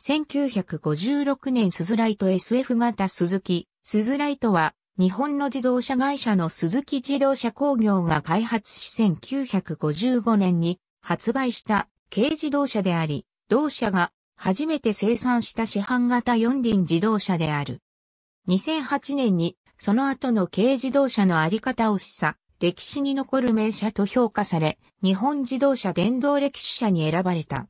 1956年スズライト SF 型スズキ。スズライトは日本の自動車会社の鈴木自動車工業が開発し1955年に発売した軽自動車であり、同社が初めて生産した市販型四輪自動車である。2008年にその後の軽自動車のあり方を示唆、歴史に残る名車と評価され、日本自動車伝道歴史車に選ばれた。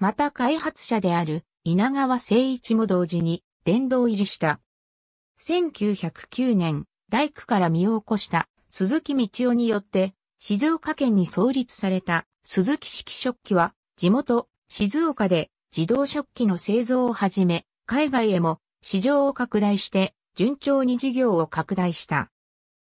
また開発者である稲川誠一も同時に殿堂入りした。1909年、大工から身を起こした鈴木道夫によって静岡県に創立された鈴木式食器は地元静岡で自動食器の製造をはじめ海外へも市場を拡大して順調に事業を拡大した。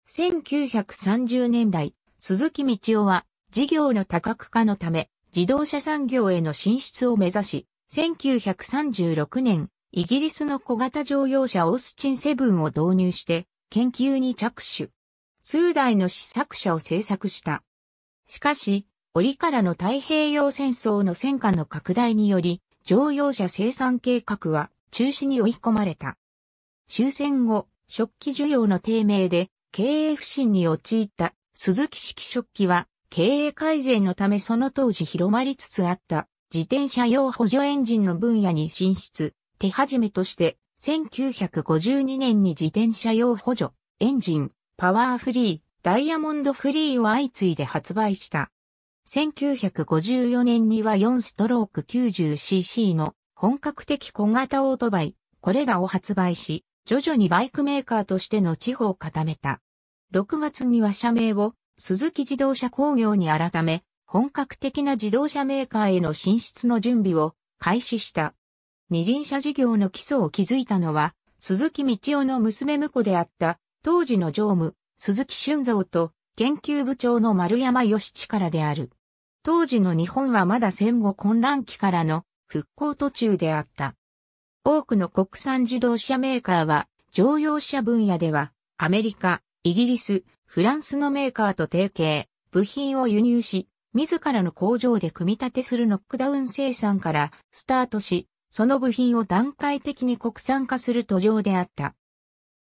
1930年代、鈴木道夫は事業の多角化のため自動車産業への進出を目指し1936年、イギリスの小型乗用車オースチンセブンを導入して研究に着手。数台の試作車を製作した。しかし、折からの太平洋戦争の戦火の拡大により、乗用車生産計画は中止に追い込まれた。終戦後、食器需要の低迷で経営不振に陥った鈴木式食器は経営改善のためその当時広まりつつあった自転車用補助エンジンの分野に進出、手始めとして、1952年に自転車用補助、エンジン、パワーフリー、ダイヤモンドフリーを相次いで発売した。1954年には4ストローク 90cc の本格的小型オートバイ、これらを発売し、徐々にバイクメーカーとしての地方を固めた。6月には社名を鈴木自動車工業に改め、本格的な自動車メーカーへの進出の準備を開始した。二輪車事業の基礎を築いたのは、鈴木道夫の娘婿であった、当時の常務、鈴木俊造と研究部長の丸山義力である。当時の日本はまだ戦後混乱期からの復興途中であった。多くの国産自動車メーカーは、乗用車分野では、アメリカ、イギリス、フランスのメーカーと提携、部品を輸入し、自らの工場で組み立てするノックダウン生産からスタートし、その部品を段階的に国産化する途上であった。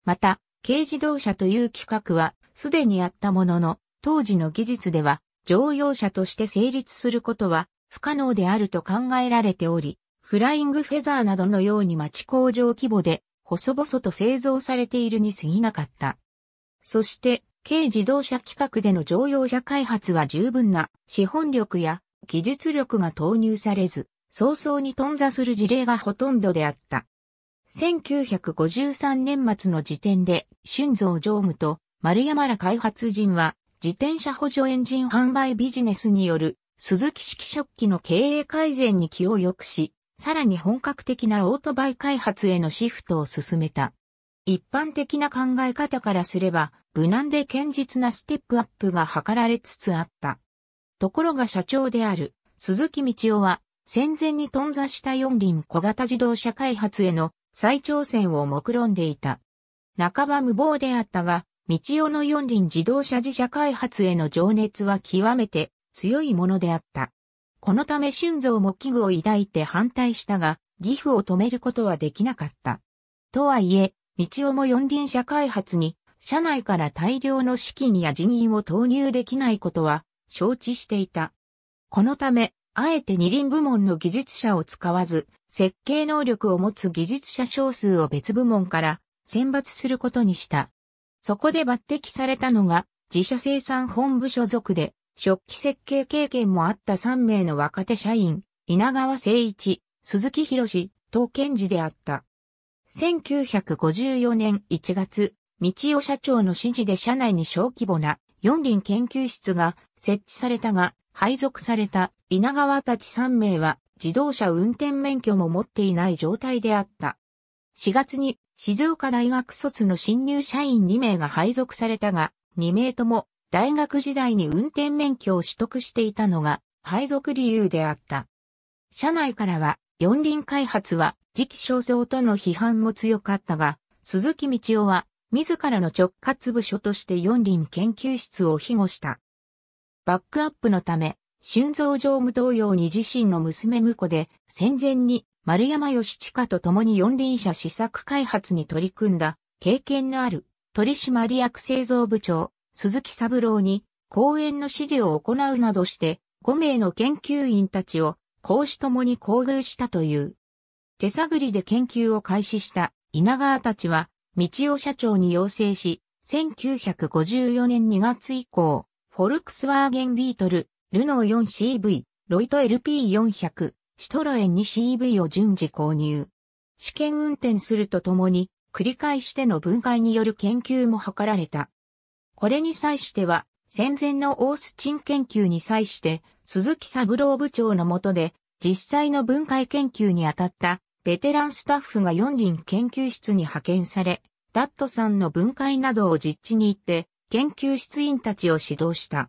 また、軽自動車という企画はすでにあったものの、当時の技術では乗用車として成立することは不可能であると考えられており、フライングフェザーなどのように町工場規模で細々と製造されているに過ぎなかった。そして軽自動車規格での乗用車開発は十分な資本力や技術力が投入されず、早々に頓挫する事例がほとんどであった。1953年末の時点で、春蔵常務と丸山ら開発人は、自転車補助エンジン販売ビジネスによる、鈴木式食器の経営改善に気を良くし、さらに本格的なオートバイ開発へのシフトを進めた。一般的な考え方からすれば、無難で堅実なステップアップが図られつつあった。ところが社長である鈴木道夫は戦前に頓挫した四輪小型自動車開発への再挑戦を目論んでいた。半ば無謀であったが、道夫の四輪自動車自社開発への情熱は極めて強いものであった。このため春蔵も危惧を抱いて反対したが、義父を止めることはできなかった。とはいえ、道夫も四輪車開発に社内から大量の資金や人員を投入できないことは承知していた。このため、あえて二輪部門の技術者を使わず、設計能力を持つ技術者少数を別部門から選抜することにした。そこで抜擢されたのが、自社生産本部所属で、食器設計経験もあった3名の若手社員、稲川誠一、鈴木博士、東健二であった。1954年1月、道夫社長の指示で社内に小規模な四輪研究室が設置されたが、配属された稲川たち3名は自動車運転免許も持っていない状態であった。4月に静岡大学卒の新入社員2名が配属されたが、2名とも大学時代に運転免許を取得していたのが配属理由であった。社内からは四輪開発は時期尚早との批判も強かったが、鈴木道夫は自らの直轄部署として四輪研究室を庇護した。バックアップのため、春蔵常務同様に自身の娘婿で戦前に丸山義親と共に四輪車試作開発に取り組んだ経験のある取締役製造部長鈴木三郎に講演の指示を行うなどして5名の研究員たちを講師ともに交遇したという。手探りで研究を開始した稲川たちは道夫社長に要請し、1954年2月以降、フォルクスワーゲンビートル、ルノー 4CV、ロイト LP400、シトロエン 2CV を順次購入。試験運転するとともに、繰り返しての分解による研究も図られた。これに際しては、戦前のオースチン研究に際して、鈴木三郎部長の下で、実際の分解研究に当たったベテランスタッフが四輪研究室に派遣され、ダットさんの分解などを実地に行って、研究室員たちを指導した。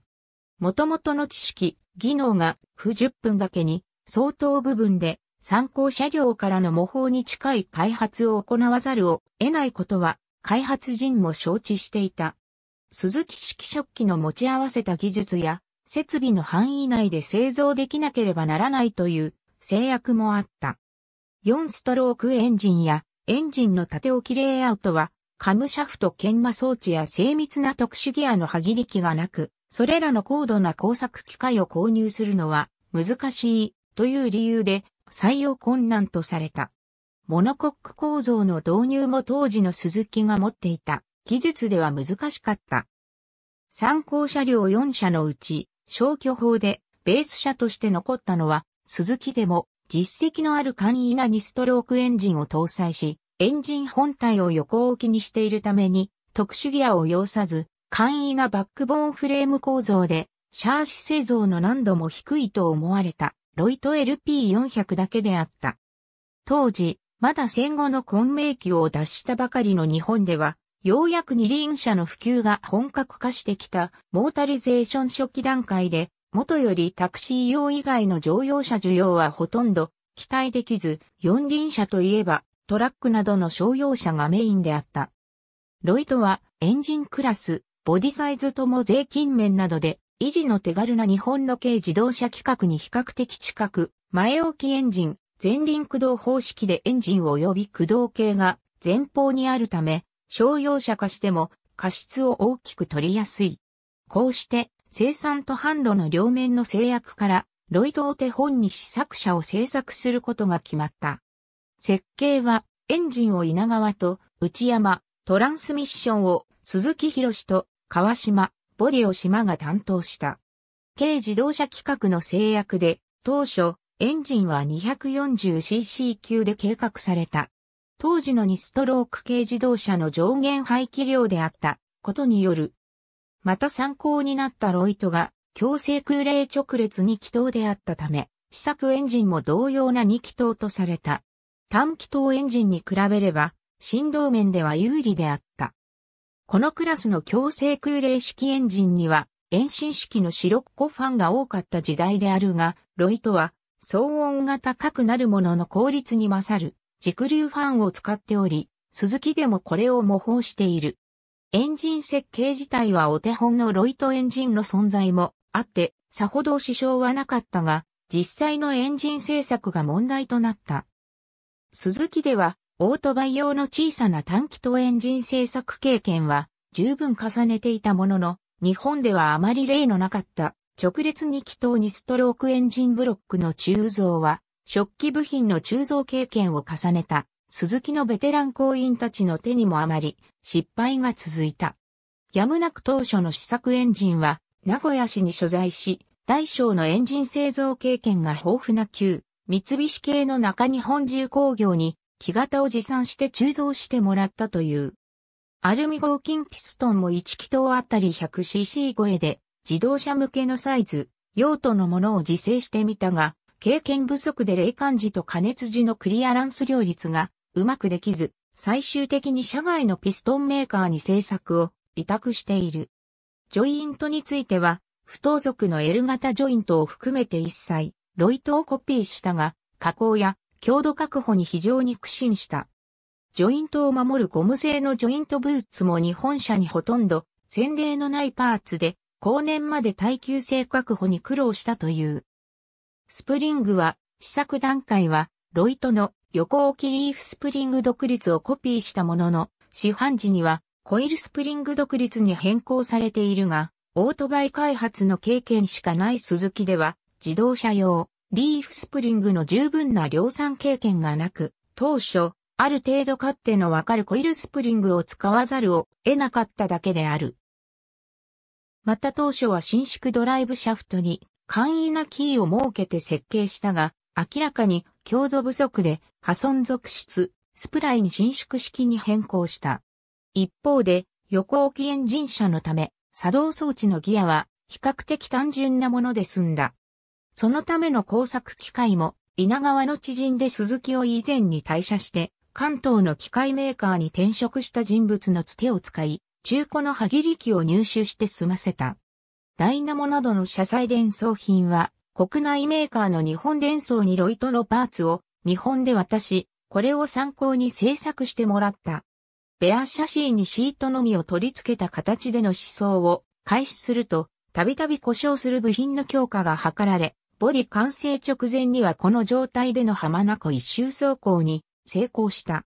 元々の知識、技能が不十分だけに相当部分で参考車両からの模倣に近い開発を行わざるを得ないことは開発陣も承知していた。鈴木式食器の持ち合わせた技術や設備の範囲内で製造できなければならないという制約もあった。4ストロークエンジンやエンジンの縦置きレイアウトは、カムシャフト研磨装置や精密な特殊ギアの歯切り機がなく、それらの高度な工作機械を購入するのは難しいという理由で採用困難とされた。モノコック構造の導入も当時の鈴木が持っていた技術では難しかった。参考車両4社のうち消去法でベース車として残ったのは鈴木でも実績のある簡易な2ストロークエンジンを搭載し、エンジン本体を横置きにしているために、特殊ギアを要さず、簡易なバックボーンフレーム構造で、シャーシ製造の難度も低いと思われた、ロイト LP400 だけであった。当時、まだ戦後の混迷期を脱したばかりの日本では、ようやく二輪車の普及が本格化してきたモータリゼーション初期段階で、元よりタクシー用以外の乗用車需要はほとんど期待できず、四輪車といえばトラックなどの商用車がメインであった。ロイトはエンジンクラス、ボディサイズとも税金面などで維持の手軽な日本の軽自動車規格に比較的近く、前置きエンジン、前輪駆動方式でエンジン及び駆動系が前方にあるため、商用車化しても過失を大きく取りやすい。こうして生産と販路の両面の制約から、ロイドを手本に試作車を製作することが決まった。設計は、エンジンを稲川と内山、トランスミッションを鈴木博士と川島、ボディを島が担当した。軽自動車規格の制約で、当初、エンジンは 240cc 級で計画された。当時の2ストローク軽自動車の上限排気量であったことによるまた参考になったロイトが強制空冷直列2気筒であったため、試作エンジンも同様な2気筒とされた。短気筒エンジンに比べれば、振動面では有利であった。このクラスの強制空冷式エンジンには、遠心式のシロッコファンが多かった時代であるが、ロイトは、騒音が高くなるものの効率に勝る、軸流ファンを使っており、鈴木でもこれを模倣している。エンジン設計自体はお手本のロイトエンジンの存在もあって、さほど支障はなかったが、実際のエンジン製作が問題となった。スズキでは、オートバイ用の小さな短気筒エンジン製作経験は十分重ねていたものの、日本ではあまり例のなかった直列2気筒にストロークエンジンブロックの鋳造は、食器部品の鋳造経験を重ねた。鈴木のベテラン行員たちの手にもあまり失敗が続いた。やむなく当初の試作エンジンは名古屋市に所在し、大小のエンジン製造経験が豊富な旧三菱系の中日本重工業に木型を持参して鋳造してもらったという。アルミ合金ピストンも1気筒あたり 100cc 超えで自動車向けのサイズ、用途のものを自制してみたが、経験不足で冷感時と加熱時のクリアランス量率がうまくできず、最終的に社外のピストンメーカーに製作を委託している。ジョイントについては、不等足の L 型ジョイントを含めて一切、ロイトをコピーしたが、加工や強度確保に非常に苦心した。ジョイントを守るゴム製のジョイントブーツも日本車にほとんど前例のないパーツで、後年まで耐久性確保に苦労したという。スプリングは、試作段階は、ロイトの横置きリーフスプリング独立をコピーしたものの、市販時にはコイルスプリング独立に変更されているが、オートバイ開発の経験しかない鈴木では、自動車用、リーフスプリングの十分な量産経験がなく、当初、ある程度勝手のわかるコイルスプリングを使わざるを得なかっただけである。また当初は伸縮ドライブシャフトに簡易なキーを設けて設計したが、明らかに強度不足で破損続出、スプライン伸縮式に変更した。一方で、横置きエンジン車のため、作動装置のギアは比較的単純なもので済んだ。そのための工作機械も、稲川の知人で鈴木を以前に退社して、関東の機械メーカーに転職した人物のつてを使い、中古の歯切り機を入手して済ませた。ダイナモなどの車載伝送品は、国内メーカーの日本伝送にロイトのパーツを日本で渡し、これを参考に制作してもらった。ベアシャシーにシートのみを取り付けた形での思想を開始すると、たびたび故障する部品の強化が図られ、ボディ完成直前にはこの状態での浜名湖一周走行に成功した。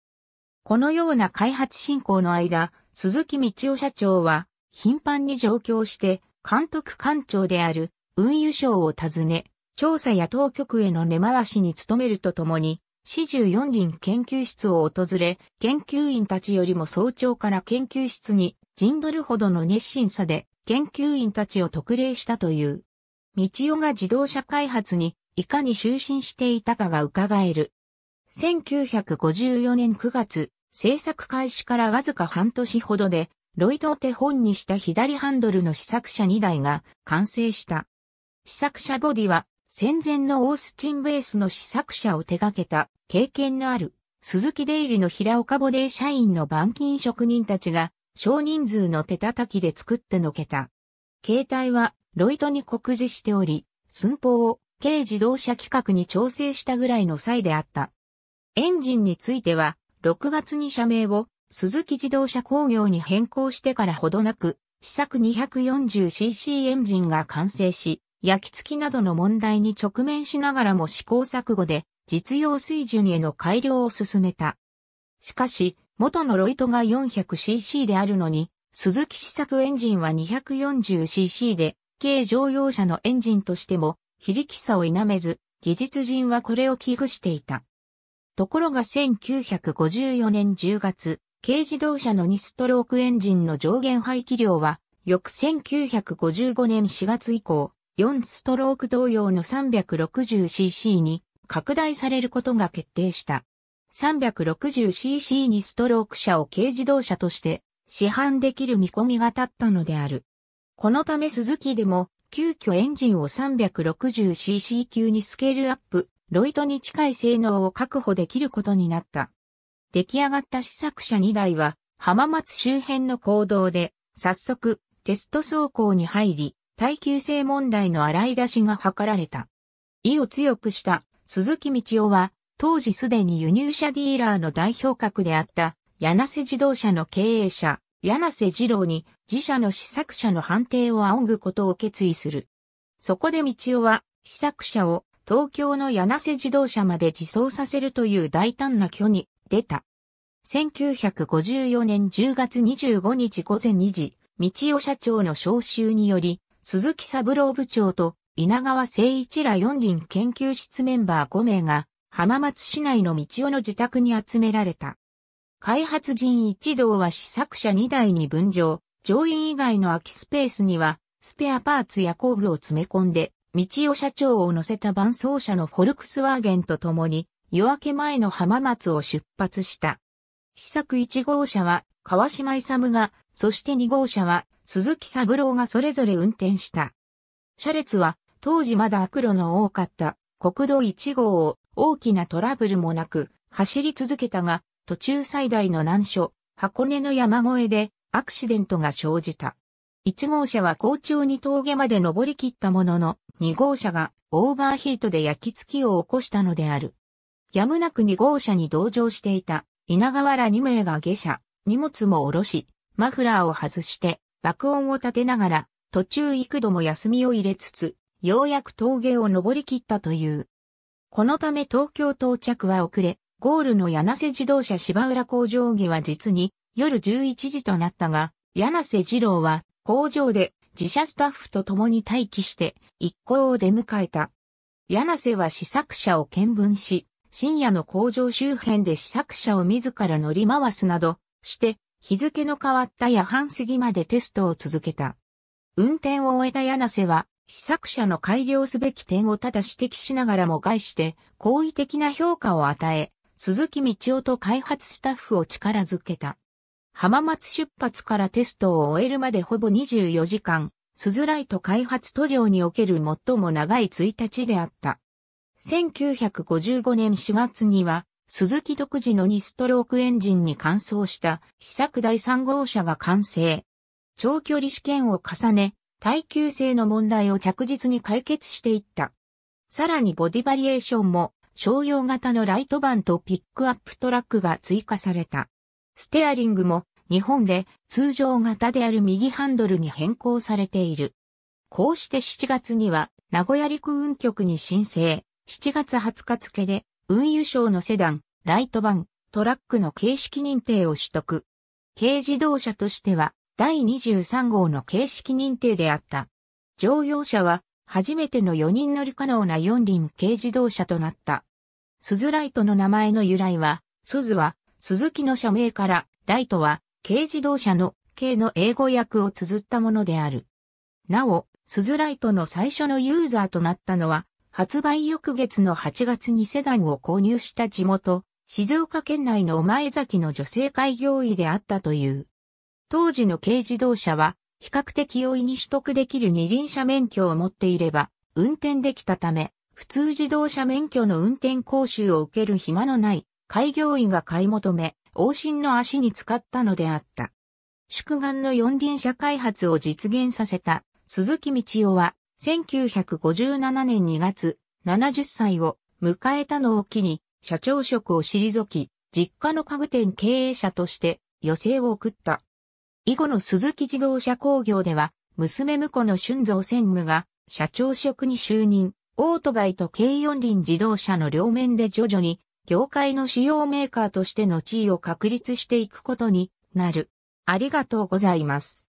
このような開発進行の間、鈴木道夫社長は頻繁に上京して監督官庁である運輸省を訪ね、調査や当局への根回しに努めるとともに、四十四輪研究室を訪れ、研究員たちよりも早朝から研究室に陣取るほどの熱心さで、研究員たちを特例したという。道夫が自動車開発にいかに就寝していたかが伺える。1954年9月、制作開始からわずか半年ほどで、ロイドを手本にした左ハンドルの試作車2台が完成した。試作者ボディは戦前のオースチンベースの試作者を手掛けた経験のある鈴木出入りの平岡ボディ社員の板金職人たちが少人数の手叩きで作ってのけた。携帯はロイトに告示しており、寸法を軽自動車規格に調整したぐらいの際であった。エンジンについては、6月に社名を鈴木自動車工業に変更してからほどなく、試作 240cc エンジンが完成し、焼き付きなどの問題に直面しながらも試行錯誤で実用水準への改良を進めた。しかし、元のロイトが 400cc であるのに、鈴木試作エンジンは 240cc で、軽乗用車のエンジンとしても、非力さを否めず、技術人はこれを危惧していた。ところが1954年10月、軽自動車の2ストロークエンジンの上限排気量は、翌1955年4月以降、4ストローク同様の 360cc に拡大されることが決定した。360cc にストローク車を軽自動車として市販できる見込みが立ったのである。このため鈴木でも急遽エンジンを 360cc 級にスケールアップ、ロイトに近い性能を確保できることになった。出来上がった試作車2台は浜松周辺の行動で早速テスト走行に入り、耐久性問題の洗い出しが図られた。意を強くした鈴木道夫は、当時すでに輸入車ディーラーの代表格であった柳瀬自動車の経営者、柳瀬二郎に自社の試作車の判定を仰ぐことを決意する。そこで道夫は試作車を東京の柳瀬自動車まで自走させるという大胆な挙に出た。1954年10月25日午前2時、道夫社長の招集により、鈴木三郎部長と稲川誠一ら四輪研究室メンバー5名が浜松市内の道夫の自宅に集められた。開発人一同は試作車2台に分譲、乗員以外の空きスペースにはスペアパーツや工具を詰め込んで、道夫社長を乗せた伴走車のフォルクスワーゲンと共に夜明け前の浜松を出発した。試作1号車は川島勇が、そして2号車は鈴木三郎がそれぞれ運転した。車列は当時まだ悪路の多かった国道1号を大きなトラブルもなく走り続けたが途中最大の難所箱根の山越えでアクシデントが生じた。1号車は校長に峠まで登り切ったものの2号車がオーバーヒートで焼き付きを起こしたのである。やむなく2号車に同乗していた稲川ら2名が下車、荷物も下ろし、マフラーを外して爆音を立てながら、途中幾度も休みを入れつつ、ようやく峠を登り切ったという。このため東京到着は遅れ、ゴールの柳瀬自動車芝浦工場儀は実に夜11時となったが、柳瀬二郎は工場で自社スタッフと共に待機して一行を出迎えた。柳瀬は試作車を見分し、深夜の工場周辺で試作車を自ら乗り回すなどして日付の変わった夜半過ぎまでテストを続けた。運転を終えた柳瀬は、試作者の改良すべき点をただ指摘しながらも害して、好意的な評価を与え、鈴木道夫と開発スタッフを力づけた。浜松出発からテストを終えるまでほぼ24時間、スズライト開発途上における最も長い1日であった。1955年4月には、鈴木独自の2ストロークエンジンに換装した試作第3号車が完成。長距離試験を重ね、耐久性の問題を着実に解決していった。さらにボディバリエーションも商用型のライトバンとピックアップトラックが追加された。ステアリングも日本で通常型である右ハンドルに変更されている。こうして7月には名古屋陸運局に申請、7月20日付で運輸省のセダン、ライトバン、トラックの形式認定を取得。軽自動車としては第23号の形式認定であった。乗用車は初めての4人乗り可能な4輪軽自動車となった。スズライトの名前の由来は、スズは鈴木の社名から、ライトは軽自動車の軽の英語訳を綴ったものである。なお、スズライトの最初のユーザーとなったのは、発売翌月の8月にセダンを購入した地元、静岡県内の前崎の女性開業医であったという。当時の軽自動車は、比較的容易に取得できる二輪車免許を持っていれば、運転できたため、普通自動車免許の運転講習を受ける暇のない、開業医が買い求め、往診の足に使ったのであった。宿願の四輪車開発を実現させた、鈴木道夫は、1957年2月、70歳を迎えたのを機に、社長職を退き、実家の家具店経営者として余生を送った。以後の鈴木自動車工業では、娘婿の俊蔵専務が社長職に就任、オートバイと軽四輪自動車の両面で徐々に業界の主要メーカーとしての地位を確立していくことになる。ありがとうございます。